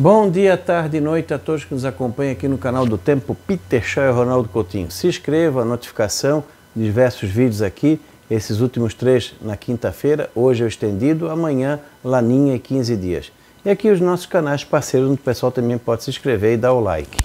Bom dia, tarde e noite a todos que nos acompanham aqui no canal do Tempo Peter Shaw e Ronaldo Coutinho. Se inscreva, notificação, diversos vídeos aqui, esses últimos três na quinta-feira, hoje é o estendido, amanhã Laninha e 15 dias. E aqui os nossos canais parceiros, onde o pessoal também pode se inscrever e dar o like.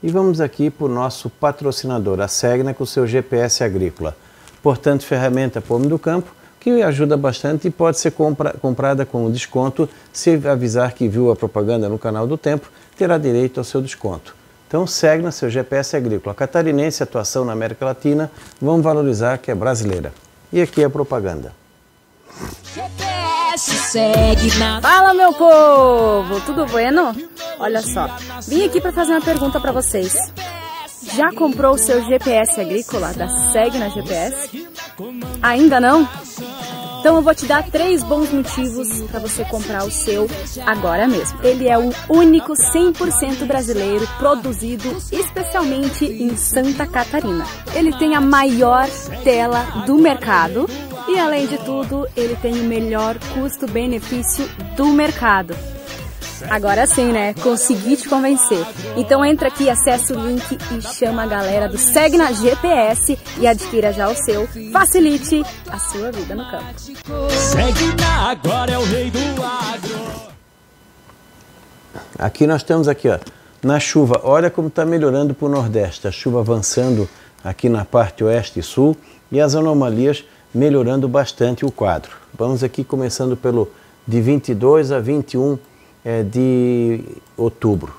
E vamos aqui para o nosso patrocinador, a Segna, com o seu GPS agrícola. Portanto, ferramenta para o homem do campo, que ajuda bastante e pode ser compra, comprada com desconto. Se avisar que viu a propaganda no canal do Tempo, terá direito ao seu desconto. Então segue na seu GPS agrícola. Catarinense, atuação na América Latina, vamos valorizar que é brasileira. E aqui é a propaganda. Fala meu povo, tudo bueno? Olha só, vim aqui para fazer uma pergunta para vocês. Já comprou o seu GPS agrícola da Segna GPS? Ainda não? Então eu vou te dar três bons motivos para você comprar o seu agora mesmo. Ele é o único 100% brasileiro produzido especialmente em Santa Catarina. Ele tem a maior tela do mercado e além de tudo, ele tem o melhor custo-benefício do mercado. Agora sim, né? Consegui te convencer. Então entra aqui, acessa o link e chama a galera do Segna GPS e adquira já o seu. Facilite a sua vida no campo. Segue agora é o rei do agro. Aqui nós estamos aqui, ó, na chuva. Olha como está melhorando para o Nordeste. A chuva avançando aqui na parte oeste e sul e as anomalias melhorando bastante o quadro. Vamos aqui começando pelo de 22 a 21 é de outubro.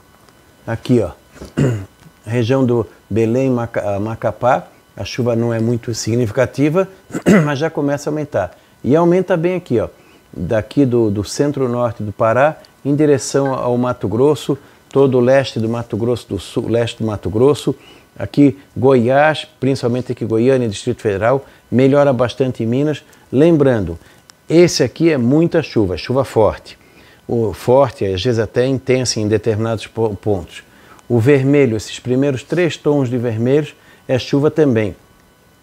Aqui, ó, região do Belém, ah, Macapá, a chuva não é muito significativa, mas já começa a aumentar. E aumenta bem aqui, ó, daqui do, do centro-norte do Pará em direção ao Mato Grosso, todo o leste do Mato Grosso do Sul, leste do Mato Grosso, aqui Goiás, principalmente aqui Goiânia, Distrito Federal, melhora bastante em Minas. Lembrando, esse aqui é muita chuva, é chuva forte forte, às vezes até intensa em determinados pontos. O vermelho, esses primeiros três tons de vermelho, é chuva também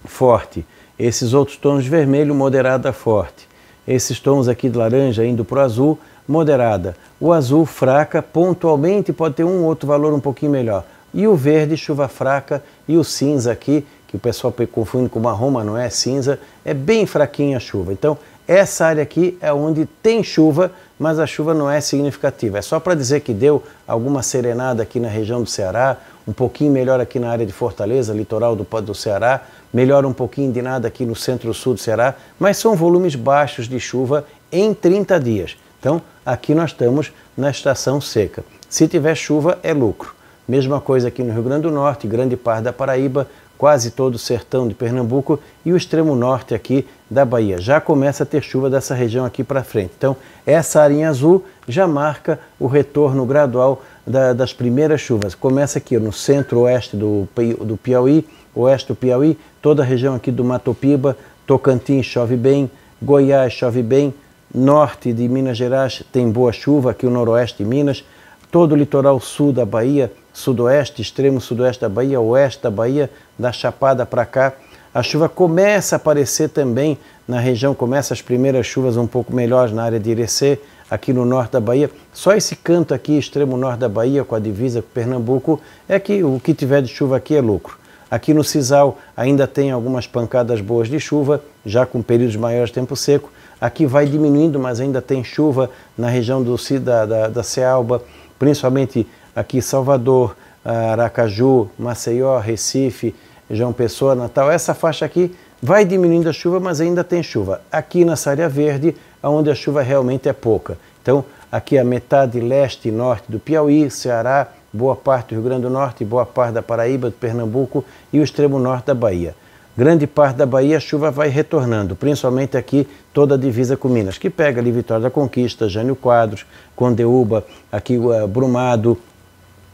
forte. Esses outros tons de vermelho, moderada forte. Esses tons aqui de laranja indo para o azul, moderada. O azul, fraca, pontualmente pode ter um outro valor um pouquinho melhor. E o verde, chuva fraca, e o cinza aqui, que o pessoal confunde com marrom, mas não é cinza, é bem fraquinha a chuva. Então, essa área aqui é onde tem chuva, mas a chuva não é significativa. É só para dizer que deu alguma serenada aqui na região do Ceará, um pouquinho melhor aqui na área de Fortaleza, litoral do, do Ceará, melhor um pouquinho de nada aqui no centro-sul do Ceará, mas são volumes baixos de chuva em 30 dias. Então, aqui nós estamos na estação seca. Se tiver chuva, é lucro. Mesma coisa aqui no Rio Grande do Norte, grande parte da Paraíba, quase todo o sertão de Pernambuco e o extremo norte aqui da Bahia. Já começa a ter chuva dessa região aqui para frente. Então, essa arinha azul já marca o retorno gradual da, das primeiras chuvas. Começa aqui no centro-oeste do, do Piauí, oeste do Piauí, toda a região aqui do Matopiba, Tocantins chove bem, Goiás chove bem, norte de Minas Gerais tem boa chuva, aqui o noroeste de Minas, todo o litoral sul da Bahia sudoeste, extremo sudoeste da Bahia, oeste da Bahia, da Chapada para cá. A chuva começa a aparecer também na região, começa as primeiras chuvas um pouco melhores na área de Irecê, aqui no norte da Bahia. Só esse canto aqui, extremo norte da Bahia, com a divisa com Pernambuco, é que o que tiver de chuva aqui é lucro. Aqui no Cisal ainda tem algumas pancadas boas de chuva, já com períodos maiores de tempo seco. Aqui vai diminuindo, mas ainda tem chuva na região do, da, da, da Cealba, principalmente aqui Salvador, ah, Aracaju, Maceió, Recife, João Pessoa, Natal, essa faixa aqui vai diminuindo a chuva, mas ainda tem chuva. Aqui nessa área verde, onde a chuva realmente é pouca. Então, aqui a metade leste e norte do Piauí, Ceará, boa parte do Rio Grande do Norte, boa parte da Paraíba, do Pernambuco e o extremo norte da Bahia. Grande parte da Bahia a chuva vai retornando, principalmente aqui toda a divisa com Minas, que pega ali Vitória da Conquista, Jânio Quadros, Condeúba, aqui o eh, Brumado,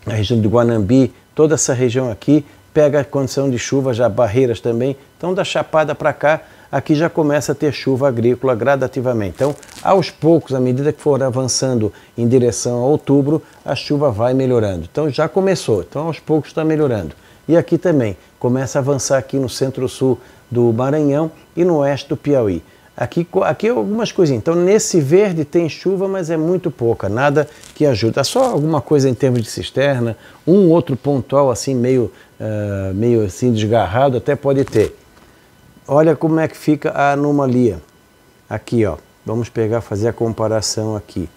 a região do Guanambi, toda essa região aqui, pega a condição de chuva, já barreiras também. Então, da Chapada para cá, aqui já começa a ter chuva agrícola gradativamente. Então, aos poucos, à medida que for avançando em direção a outubro, a chuva vai melhorando. Então, já começou. Então, aos poucos está melhorando. E aqui também, começa a avançar aqui no centro-sul do Maranhão e no oeste do Piauí. Aqui, aqui é algumas coisinhas. Então, nesse verde tem chuva, mas é muito pouca, nada que ajuda. É só alguma coisa em termos de cisterna, um outro pontual assim meio, uh, meio assim desgarrado até pode ter. Olha como é que fica a anomalia. Aqui, ó. Vamos pegar, fazer a comparação aqui.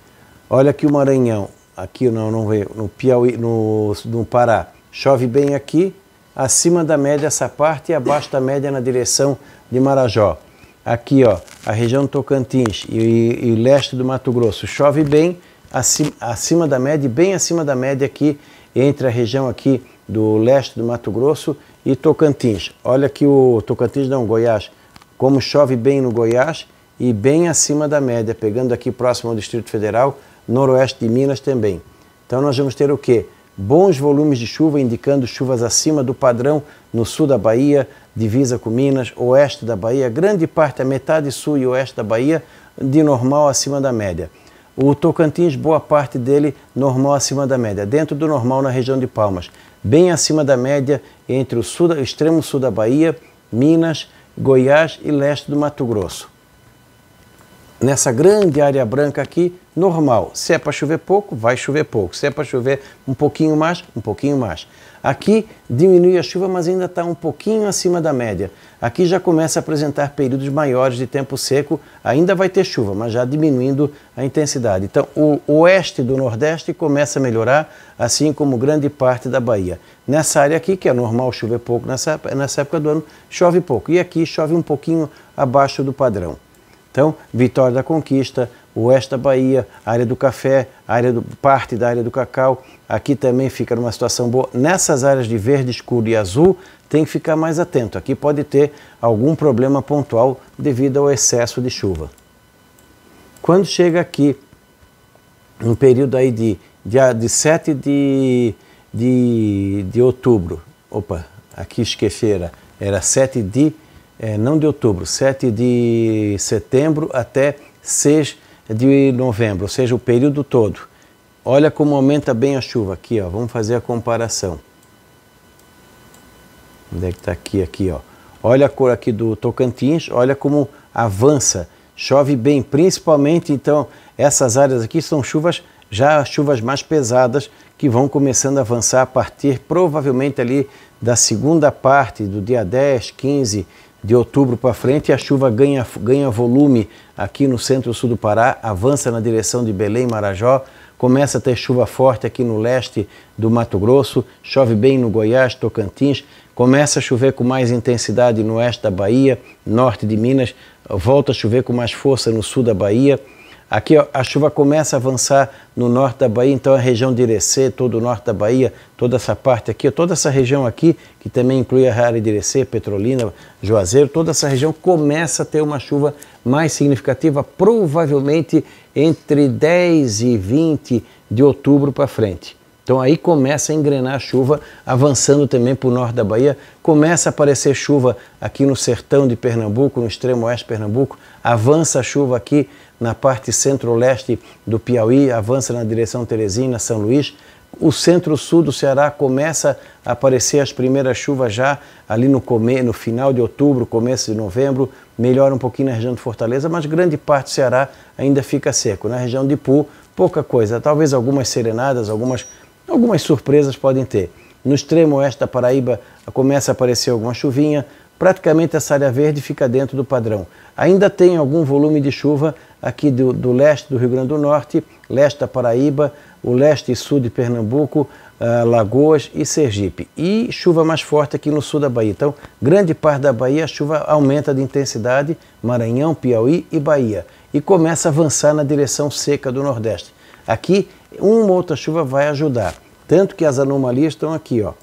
Olha aqui o Maranhão, aqui não, não no Piauí, no, no Pará. Chove bem aqui, acima da média essa parte e abaixo da média na direção de Marajó aqui ó, a região Tocantins e, e, e leste do Mato Grosso chove bem, acima, acima da média, bem acima da média aqui, entre a região aqui do leste do Mato Grosso e Tocantins. Olha aqui o Tocantins, não, Goiás, como chove bem no Goiás e bem acima da média, pegando aqui próximo ao Distrito Federal, noroeste de Minas também. Então nós vamos ter o quê? Bons volumes de chuva, indicando chuvas acima do padrão no sul da Bahia, divisa com Minas, oeste da Bahia, grande parte, a metade sul e oeste da Bahia, de normal acima da média. O Tocantins, boa parte dele normal acima da média, dentro do normal na região de Palmas, bem acima da média entre o, sul, extremo sul da Bahia, Minas, Goiás e leste do Mato Grosso nessa grande área branca aqui, normal. Se é para chover pouco, vai chover pouco. Se é para chover um pouquinho mais, um pouquinho mais. Aqui diminui a chuva, mas ainda está um pouquinho acima da média. Aqui já começa a apresentar períodos maiores de tempo seco, ainda vai ter chuva, mas já diminuindo a intensidade. Então, o oeste do Nordeste começa a melhorar, assim como grande parte da Bahia. Nessa área aqui, que é normal chover pouco nessa, nessa época do ano, chove pouco. E aqui chove um pouquinho abaixo do padrão. Então, Vitória da Conquista, oeste da Bahia, área do café, área do, parte da área do cacau, aqui também fica numa situação boa. Nessas áreas de verde escuro e azul, tem que ficar mais atento. Aqui pode ter algum problema pontual devido ao excesso de chuva. Quando chega aqui, um período aí de, de, de 7 de, de, de outubro, opa, aqui esqueceram, era 7 de é, não de outubro, 7 de setembro até 6 de novembro, ou seja, o período todo. Olha como aumenta bem a chuva aqui, ó. Vamos fazer a comparação. Onde é que está aqui, aqui, ó. Olha a cor aqui do Tocantins, olha como avança. Chove bem, principalmente então essas áreas aqui são chuvas já chuvas mais pesadas que vão começando a avançar a partir provavelmente ali da segunda parte do dia 10, 15 de outubro para frente, a chuva ganha, ganha volume aqui no centro-sul do Pará, avança na direção de Belém, Marajó, começa a ter chuva forte aqui no leste do Mato Grosso, chove bem no Goiás, Tocantins, começa a chover com mais intensidade no oeste da Bahia, norte de Minas, volta a chover com mais força no sul da Bahia, Aqui ó, a chuva começa a avançar no norte da Bahia, então a região de Irecê, todo o norte da Bahia, toda essa parte aqui, toda essa região aqui, que também inclui a área de Irecê, Petrolina, Juazeiro, toda essa região começa a ter uma chuva mais significativa, provavelmente entre 10 e 20 de outubro para frente. Então aí começa a engrenar a chuva, avançando também para o norte da Bahia. Começa a aparecer chuva aqui no sertão de Pernambuco, no extremo oeste de Pernambuco. Avança a chuva aqui na parte centro-leste do Piauí, avança na direção Teresina, São Luís. O centro-sul do Ceará começa a aparecer as primeiras chuvas já ali no, come, no final de outubro, começo de novembro. Melhora um pouquinho na região de Fortaleza, mas grande parte do Ceará ainda fica seco. Na região de Pu, pouca coisa, talvez algumas serenadas, algumas Algumas surpresas podem ter. No extremo oeste da Paraíba começa a aparecer alguma chuvinha, praticamente essa área verde fica dentro do padrão. Ainda tem algum volume de chuva aqui do, do leste do Rio Grande do Norte, leste da Paraíba, o leste e sul de Pernambuco, uh, Lagoas e Sergipe. E chuva mais forte aqui no sul da Bahia. Então, grande parte da Bahia a chuva aumenta de intensidade, Maranhão, Piauí e Bahia. E começa a avançar na direção seca do Nordeste. Aqui uma outra chuva vai ajudar. Tanto que as anomalias estão aqui, ó.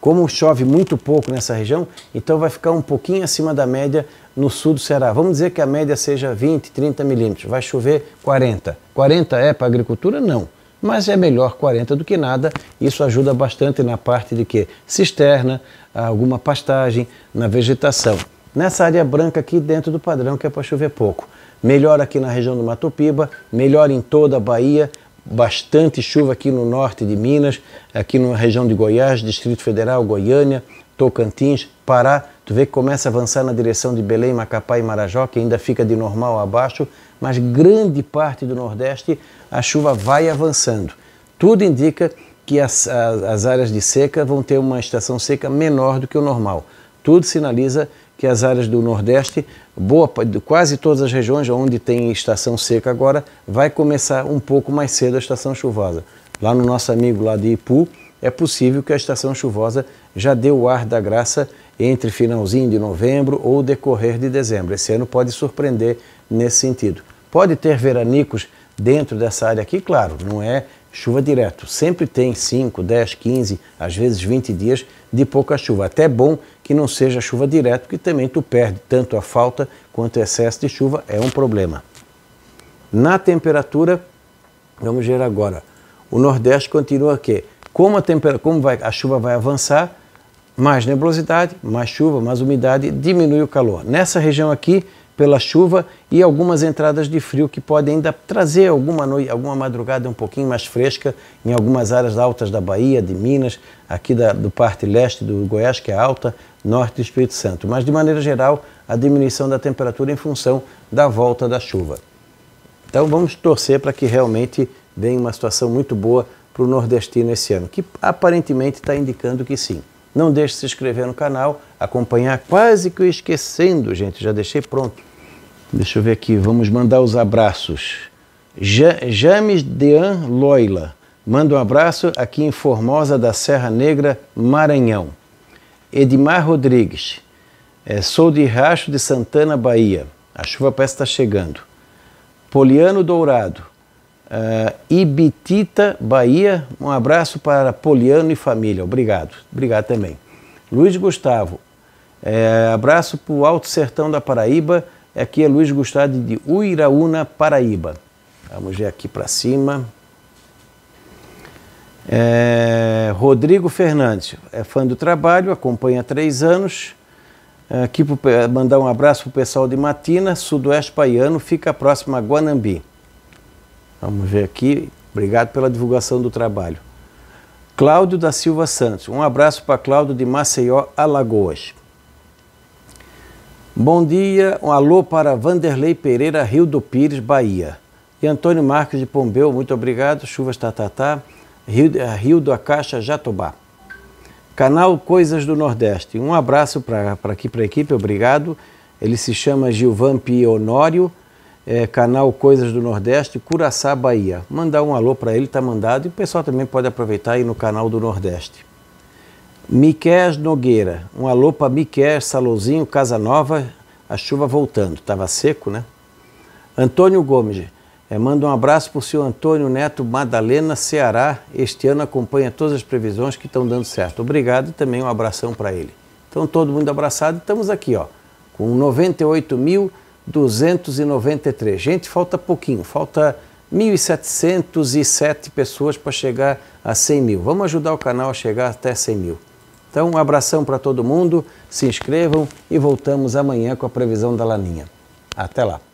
Como chove muito pouco nessa região, então vai ficar um pouquinho acima da média no sul do Ceará. Vamos dizer que a média seja 20, 30 milímetros, vai chover 40. 40 é para agricultura? Não. Mas é melhor 40 do que nada, isso ajuda bastante na parte de que? Cisterna, alguma pastagem, na vegetação. Nessa área branca aqui dentro do padrão que é para chover pouco. Melhor aqui na região do Matopiba, melhor em toda a Bahia, bastante chuva aqui no norte de Minas, aqui na região de Goiás, Distrito Federal, Goiânia, Tocantins, Pará. Tu vê que começa a avançar na direção de Belém, Macapá e Marajó, que ainda fica de normal abaixo, mas grande parte do Nordeste a chuva vai avançando. Tudo indica que as, as, as áreas de seca vão ter uma estação seca menor do que o normal. Tudo sinaliza que as áreas do Nordeste, boa, quase todas as regiões onde tem estação seca agora, vai começar um pouco mais cedo a estação chuvosa. Lá no nosso amigo lá de Ipu, é possível que a estação chuvosa já dê o ar da graça entre finalzinho de novembro ou decorrer de dezembro. Esse ano pode surpreender nesse sentido. Pode ter veranicos dentro dessa área aqui, claro, não é chuva direto. Sempre tem 5, 10, 15, às vezes 20 dias de pouca chuva. Até é bom que não seja chuva direto, porque também tu perde tanto a falta quanto o excesso de chuva, é um problema. Na temperatura, vamos ver agora, o Nordeste continua aqui como a, temperatura, como vai, a chuva vai avançar, mais nebulosidade, mais chuva, mais umidade, diminui o calor. Nessa região aqui, pela chuva e algumas entradas de frio que podem ainda trazer alguma, noite, alguma madrugada um pouquinho mais fresca em algumas áreas altas da Bahia, de Minas, aqui da, do parte leste do Goiás, que é alta, norte do Espírito Santo. Mas, de maneira geral, a diminuição da temperatura em função da volta da chuva. Então, vamos torcer para que realmente venha uma situação muito boa para o nordestino esse ano, que aparentemente está indicando que sim. Não deixe de se inscrever no canal, acompanhar quase que eu esquecendo, gente. Já deixei pronto. Deixa eu ver aqui, vamos mandar os abraços. Ja, James Dean Loila, manda um abraço aqui em Formosa da Serra Negra, Maranhão. Edmar Rodrigues, é, sou de Racho de Santana, Bahia. A chuva parece estar tá chegando. Poliano Dourado, Uh, Ibitita, Bahia. Um abraço para Poliano e família. Obrigado. Obrigado também. Luiz Gustavo. É, abraço para o Alto Sertão da Paraíba. É, aqui é Luiz Gustavo de Uiraúna, Paraíba. Vamos ver aqui para cima. É, Rodrigo Fernandes é fã do trabalho, acompanha há três anos. É, aqui é, mandar um abraço para o pessoal de Matina, Sudoeste Paiano, fica próximo a Guanambi. Vamos ver aqui. Obrigado pela divulgação do trabalho. Cláudio da Silva Santos. Um abraço para Cláudio de Maceió, Alagoas. Bom dia, um alô para Vanderlei Pereira, Rio do Pires, Bahia. E Antônio Marques de Pombeu, muito obrigado. Chuvas Tatatá, tá, tá. Rio, eh, Rio do Acaixa, Jatobá. Canal Coisas do Nordeste. Um abraço para aqui para a equipe, obrigado. Ele se chama Gilvan Pionório é, canal Coisas do Nordeste, Curaçá, Bahia. Mandar um alô para ele, está mandado, e o pessoal também pode aproveitar aí no canal do Nordeste. Miquel Nogueira, um alô para Miquel Salozinho, Casa Nova, a chuva voltando, estava seco, né? Antônio Gomes, é, manda um abraço para o senhor Antônio Neto Madalena, Ceará. Este ano acompanha todas as previsões que estão dando certo. Obrigado e também um abração para ele. Então, todo mundo abraçado. Estamos aqui, ó, com 98 mil 293. Gente, falta pouquinho, falta 1.707 pessoas para chegar a 100 mil. Vamos ajudar o canal a chegar até 100 mil. Então, um abração para todo mundo, se inscrevam e voltamos amanhã com a previsão da Laninha. Até lá!